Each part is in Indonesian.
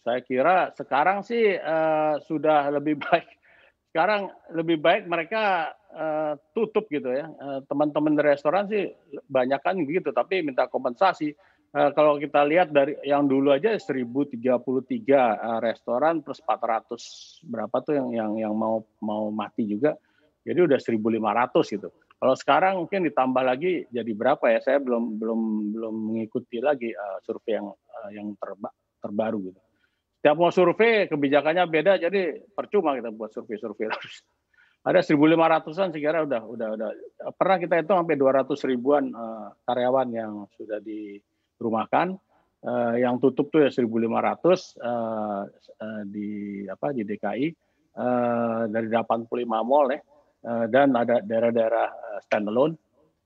saya kira sekarang sih uh, sudah lebih baik. Sekarang lebih baik mereka uh, tutup gitu ya. Eh, teman-teman uh, restoran sih banyak kan gitu, tapi minta kompensasi. Uh, kalau kita lihat dari yang dulu aja 1033 uh, restoran plus 400 berapa tuh yang yang yang mau mau mati juga. Jadi udah 1500 gitu. Kalau sekarang mungkin ditambah lagi jadi berapa ya? Saya belum belum belum mengikuti lagi uh, survei yang uh, yang terba terbaru gitu. Tiap mau survei kebijakannya beda jadi percuma kita buat survei-survei harus. Ada 1.500-an sekira udah udah udah pernah kita hitung sampai 200 ribuan uh, karyawan yang sudah dirumahkan. Uh, yang tutup tuh ya 1.500 uh, uh, di apa di DKI uh, eh, dari 85 mall ya uh, dan ada daerah-daerah standalone.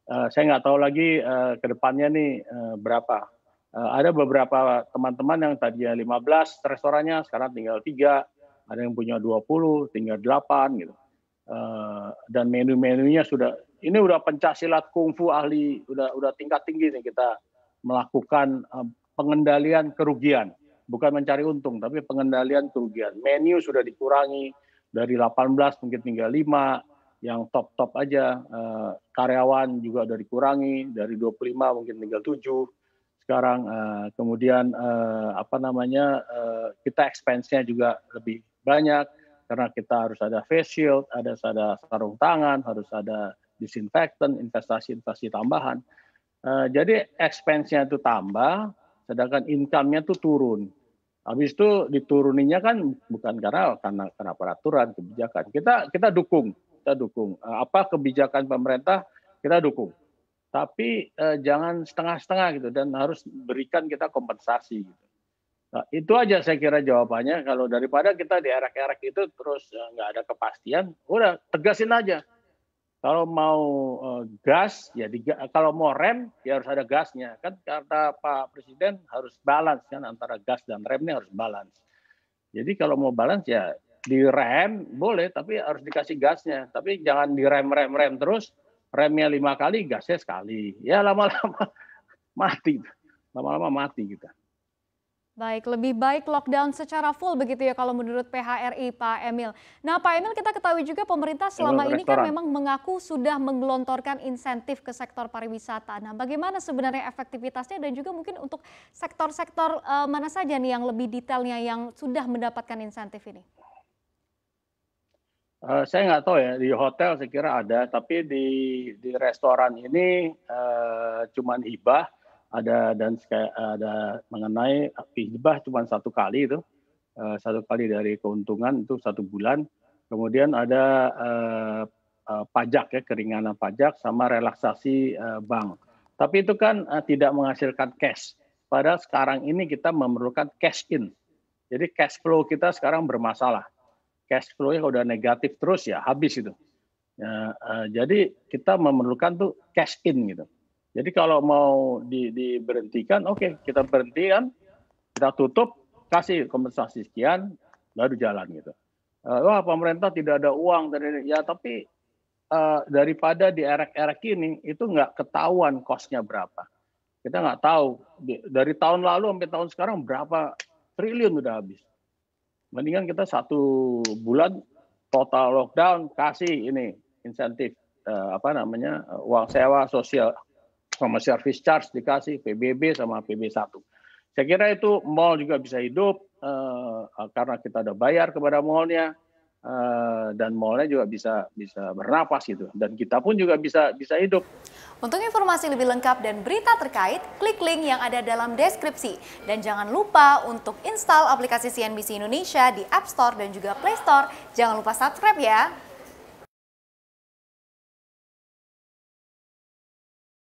Uh, saya nggak tahu lagi uh, ke depannya nih uh, berapa Eh, ada beberapa teman-teman yang tadinya 15 restorannya sekarang tinggal tiga. ada yang punya 20, tinggal 8 gitu. Eh, dan menu-menunya sudah ini udah silat kungfu ahli udah udah tingkat tinggi nih kita melakukan eh, pengendalian kerugian bukan mencari untung tapi pengendalian kerugian menu sudah dikurangi dari 18 mungkin tinggal lima. yang top top aja karyawan juga udah dikurangi dari 25 mungkin tinggal tujuh sekarang uh, kemudian uh, apa namanya uh, kita expense-nya juga lebih banyak karena kita harus ada face shield, ada ada sarung tangan, harus ada disinfektan, investasi-investasi tambahan. Uh, jadi expense-nya itu tambah, sedangkan income-nya itu turun. Habis itu dituruninya kan bukan karena karena karena peraturan kebijakan. Kita kita dukung, kita dukung. Apa kebijakan pemerintah kita dukung tapi eh, jangan setengah-setengah gitu dan harus berikan kita kompensasi gitu. Nah, itu aja saya kira jawabannya kalau daripada kita diarak-arak itu terus eh, nggak eh, ada kepastian, udah tegasin aja. Kalau mau eh, gas ya di, kalau mau rem ya harus ada gasnya kan kata Pak Presiden harus balance kan antara gas dan remnya harus balance. Jadi kalau mau balance ya direm boleh tapi harus dikasih gasnya, tapi jangan direm-rem-rem terus remnya lima kali, gasnya sekali. Ya lama-lama mati, lama-lama mati kita. Baik, lebih baik lockdown secara full begitu ya kalau menurut PHRI Pak Emil. Nah Pak Emil kita ketahui juga pemerintah selama ini kan memang mengaku sudah menggelontorkan insentif ke sektor pariwisata. Nah bagaimana sebenarnya efektivitasnya dan juga mungkin untuk sektor-sektor eh, mana saja nih yang lebih detailnya yang sudah mendapatkan insentif ini? Uh, saya nggak tahu ya di hotel saya kira ada, tapi di di restoran ini uh, cuman hibah ada dan ada mengenai hibah cuma satu kali itu uh, satu kali dari keuntungan itu satu bulan, kemudian ada uh, uh, pajak ya keringanan pajak sama relaksasi uh, bank. Tapi itu kan uh, tidak menghasilkan cash. Padahal sekarang ini kita memerlukan cash in. Jadi cash flow kita sekarang bermasalah cash flow-nya udah negatif terus ya habis itu. Ya, uh, jadi kita memerlukan tuh cash in gitu. Jadi kalau mau di, diberhentikan, oke okay, kita berhentikan, kita tutup, kasih kompensasi sekian, baru jalan gitu. Uh, wah pemerintah tidak ada uang dari ya tapi uh, daripada di erek ini itu nggak ketahuan kosnya berapa. Kita nggak tahu dari tahun lalu sampai tahun sekarang berapa triliun udah habis mendingan kita satu bulan total lockdown kasih ini insentif uh, apa namanya eh, uang sewa sosial sama service charge dikasih PBB sama PB1. Saya kira itu mall juga bisa hidup uh, karena kita udah bayar kepada mallnya uh, dan mallnya juga bisa bisa bernapas gitu dan kita pun juga bisa bisa hidup. Untuk informasi lebih lengkap dan berita terkait, klik link yang ada dalam deskripsi. Dan jangan lupa untuk install aplikasi CNBC Indonesia di App Store dan juga Play Store. Jangan lupa subscribe ya.